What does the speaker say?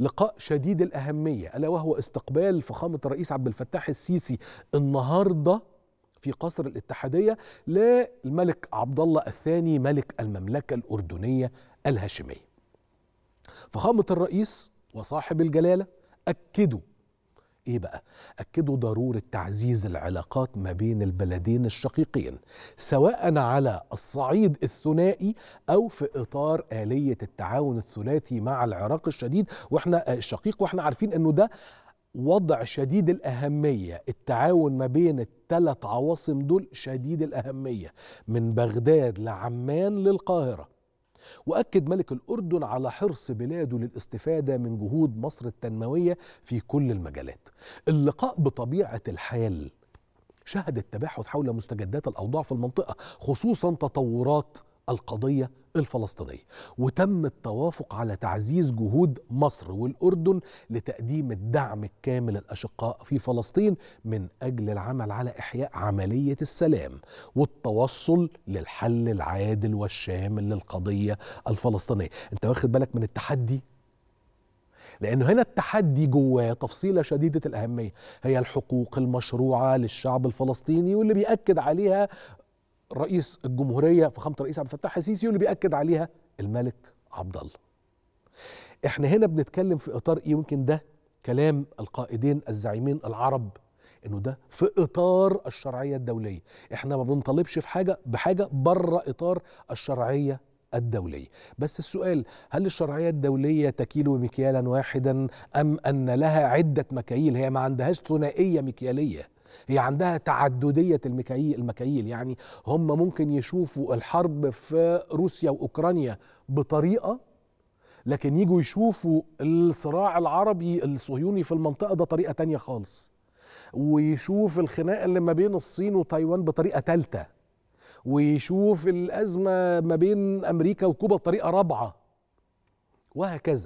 لقاء شديد الأهمية ألا وهو استقبال فخامة الرئيس عبد الفتاح السيسي النهارده في قصر الاتحادية للملك عبد الله الثاني ملك المملكة الأردنية الهاشمية. فخامة الرئيس وصاحب الجلالة أكدوا ايه بقى اكدوا ضروره تعزيز العلاقات ما بين البلدين الشقيقين سواء على الصعيد الثنائي او في اطار اليه التعاون الثلاثي مع العراق الشديد واحنا آه، الشقيق واحنا عارفين انه ده وضع شديد الأهمية التعاون ما بين الثلاث عواصم دول شديد الأهمية من بغداد لعمان للقاهرة وأكد ملك الأردن على حرص بلاده للاستفادة من جهود مصر التنموية في كل المجالات اللقاء بطبيعة الحال شهد التباحث حول مستجدات الأوضاع في المنطقة خصوصا تطورات القضية الفلسطينية وتم التوافق على تعزيز جهود مصر والأردن لتقديم الدعم الكامل للأشقاء في فلسطين من أجل العمل على إحياء عملية السلام والتوصل للحل العادل والشامل للقضية الفلسطينية أنت واخد بالك من التحدي؟ لأنه هنا التحدي جواه تفصيلة شديدة الأهمية هي الحقوق المشروعة للشعب الفلسطيني واللي بيأكد عليها رئيس الجمهوريه فخامه الرئيس عبد الفتاح السيسي واللي بياكد عليها الملك عبد الله. احنا هنا بنتكلم في اطار ايه يمكن ده كلام القائدين الزعيمين العرب انه ده في اطار الشرعيه الدوليه، احنا ما بنطالبش في حاجه بحاجه بره اطار الشرعيه الدولية بس السؤال هل الشرعية الدولية تكيل مكيالا واحدا أم أن لها عدة مكاييل هي ما عندهاش ثنائية مكيالية هي عندها تعددية المكاييل المكاييل يعني هم ممكن يشوفوا الحرب في روسيا وأوكرانيا بطريقة لكن يجوا يشوفوا الصراع العربي الصهيوني في المنطقة ده طريقة تانية خالص ويشوف الخناقة اللي ما بين الصين وتايوان بطريقة تالتة ويشوف الأزمة ما بين أمريكا وكوبا بطريقة رابعة وهكذا